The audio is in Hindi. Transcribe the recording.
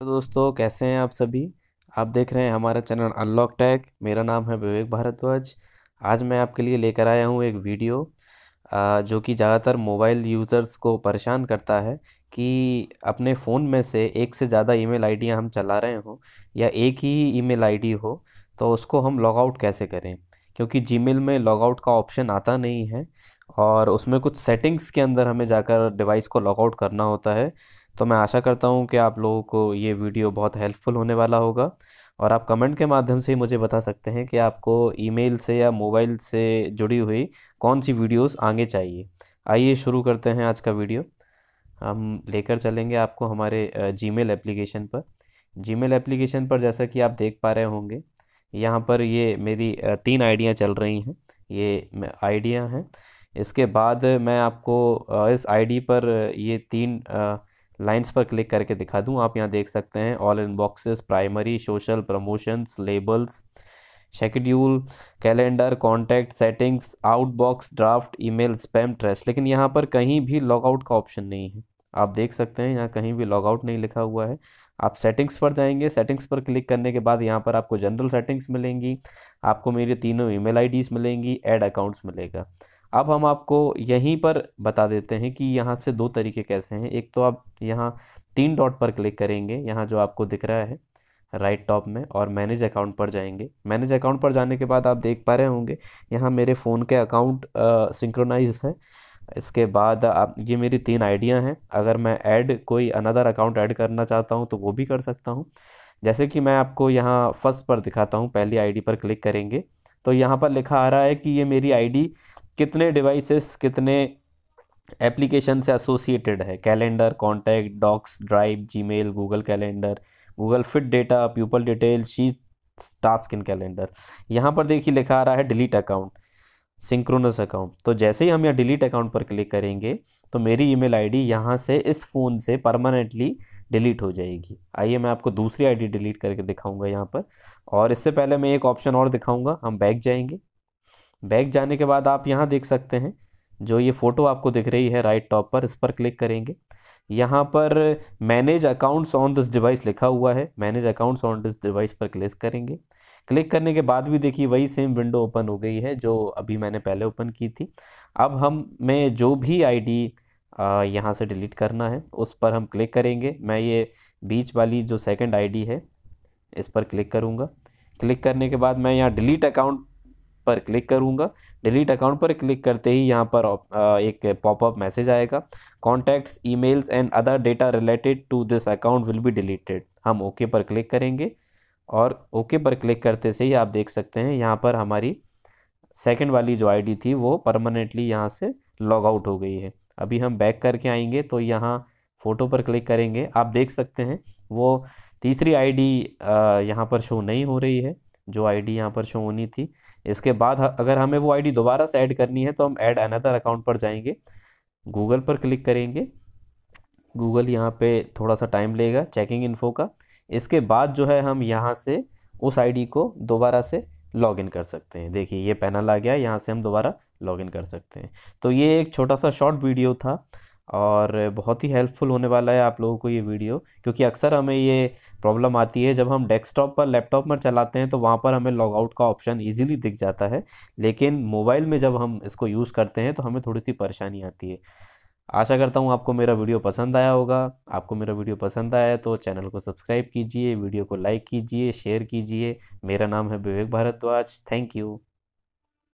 तो दोस्तों कैसे हैं आप सभी आप देख रहे हैं हमारा चैनल अनलॉक टैग मेरा नाम है विवेक भारद्वाज आज मैं आपके लिए लेकर आया हूँ एक वीडियो जो कि ज़्यादातर मोबाइल यूज़र्स को परेशान करता है कि अपने फ़ोन में से एक से ज़्यादा ईमेल आईडियाँ हम चला रहे हों या एक ही ईमेल आईडी हो तो उसको हम लॉगआउट कैसे करें क्योंकि जीमेल में लॉगआउट का ऑप्शन आता नहीं है और उसमें कुछ सेटिंग्स के अंदर हमें जाकर डिवाइस को लॉगआउट करना होता है तो मैं आशा करता हूँ कि आप लोगों को ये वीडियो बहुत हेल्पफुल होने वाला होगा और आप कमेंट के माध्यम से ही मुझे बता सकते हैं कि आपको ईमेल से या मोबाइल से जुड़ी हुई कौन सी वीडियोस आगे चाहिए आइए शुरू करते हैं आज का वीडियो हम लेकर चलेंगे आपको हमारे जीमेल एप्लीकेशन पर जीमेल एप्लीकेशन पर जैसा कि आप देख पा रहे होंगे यहाँ पर ये मेरी तीन आइडियाँ चल रही हैं ये आइडिया हैं इसके बाद मैं आपको इस आईडी पर ये तीन लाइन्स पर क्लिक करके दिखा दूँ आप यहाँ देख सकते हैं all inboxes primary social promotions labels schedule calendar contact settings outbox draft email spam trash लेकिन यहाँ पर कहीं भी लॉगआउट का ऑप्शन नहीं है आप देख सकते हैं यहाँ कहीं भी लॉगआउट नहीं लिखा हुआ है आप सेटिंग्स पर जाएंगे सेटिंग्स पर क्लिक करने के बाद यहाँ पर आपको जनरल सेटिंग्स मिलेंगी आपको मेरी तीनों ईमेल आईडीज़ मिलेंगी ऐड अकाउंट्स मिलेगा अब हम आपको यहीं पर बता देते हैं कि यहाँ से दो तरीके कैसे हैं एक तो आप यहाँ तीन डॉट पर क्लिक करेंगे यहाँ जो आपको दिख रहा है राइट टॉप में और मैनेज अकाउंट पर जाएंगे मैनेज अकाउंट पर जाने के बाद आप देख पा रहे होंगे यहाँ मेरे फ़ोन के अकाउंट सिंक्रोनाइज हैं इसके बाद आप ये मेरी तीन आइडियाँ हैं अगर मैं ऐड कोई अनदर अकाउंट ऐड करना चाहता हूँ तो वो भी कर सकता हूँ जैसे कि मैं आपको यहाँ फर्स्ट पर दिखाता हूँ पहली आईडी पर क्लिक करेंगे तो यहाँ पर लिखा आ रहा है कि ये मेरी आईडी कितने डिवाइसेस कितने एप्लीकेशन से एसोसिएटेड है calendar contact docs drive Gmail Google calendar Google Fit data people detail she task in calendar यहाँ पर देखिए लिखा आ रहा है डिलीट अकाउंट सिंक्रोनस अकाउंट तो जैसे ही हम यहाँ डिलीट अकाउंट पर क्लिक करेंगे तो मेरी ईमेल आईडी यहाँ से इस फ़ोन से परमानेंटली डिलीट हो जाएगी आइए मैं आपको दूसरी आईडी डिलीट करके दिखाऊंगा यहाँ पर और इससे पहले मैं एक ऑप्शन और दिखाऊंगा हम बैक जाएंगे बैक जाने के बाद आप यहाँ देख सकते हैं जो ये फ़ोटो आपको दिख रही है राइट टॉप पर इस पर क्लिक करेंगे यहाँ पर manage accounts on this device लिखा हुआ है manage accounts on this device पर क्लिक करेंगे क्लिक करने के बाद भी देखिए वही सेम विंडो ओपन हो गई है जो अभी मैंने पहले ओपन की थी अब हम में जो भी आईडी यहाँ से डिलीट करना है उस पर हम क्लिक करेंगे मैं ये बीच वाली जो सेकंड आईडी है इस पर क्लिक करूँगा क्लिक करने के बाद मैं यहाँ डिलीट अकाउंट पर क्लिक करूँगा डिलीट अकाउंट पर क्लिक करते ही यहाँ पर एक पॉपअप मैसेज आएगा contacts emails and other data related to this account will be deleted हम ओके पर क्लिक करेंगे और ओके पर क्लिक करते से ही आप देख सकते हैं यहाँ पर हमारी सेकंड वाली जो आईडी थी वो परमानेंटली यहाँ से लॉग आउट हो गई है अभी हम बैक करके आएंगे तो यहाँ फ़ोटो पर क्लिक करेंगे आप देख सकते हैं वो तीसरी आईडी यहाँ पर शो नहीं हो रही है जो आईडी यहाँ पर शो होनी थी इसके बाद अगर हमें वो आईडी दोबारा से ऐड करनी है तो हम ऐड अनदर अकाउंट पर जाएंगे गूगल पर क्लिक करेंगे गूगल यहाँ पे थोड़ा सा टाइम लेगा चेकिंग इन्फो का इसके बाद जो है हम यहाँ से उस आईडी को दोबारा से लॉगिन कर सकते हैं देखिए ये पैनल आ गया यहाँ से हम दोबारा लॉग इन कर सकते हैं तो ये एक छोटा सा शॉर्ट वीडियो था और बहुत ही हेल्पफुल होने वाला है आप लोगों को ये वीडियो क्योंकि अक्सर हमें ये प्रॉब्लम आती है जब हम डेस्कटॉप पर लैपटॉप पर चलाते हैं तो वहाँ पर हमें लॉगआउट का ऑप्शन इजीली दिख जाता है लेकिन मोबाइल में जब हम इसको यूज़ करते हैं तो हमें थोड़ी सी परेशानी आती है आशा करता हूँ आपको मेरा वीडियो पसंद आया होगा आपको मेरा वीडियो पसंद आया है तो चैनल को सब्सक्राइब कीजिए वीडियो को लाइक कीजिए शेयर कीजिए मेरा नाम है विवेक भारद्वाज थैंक यू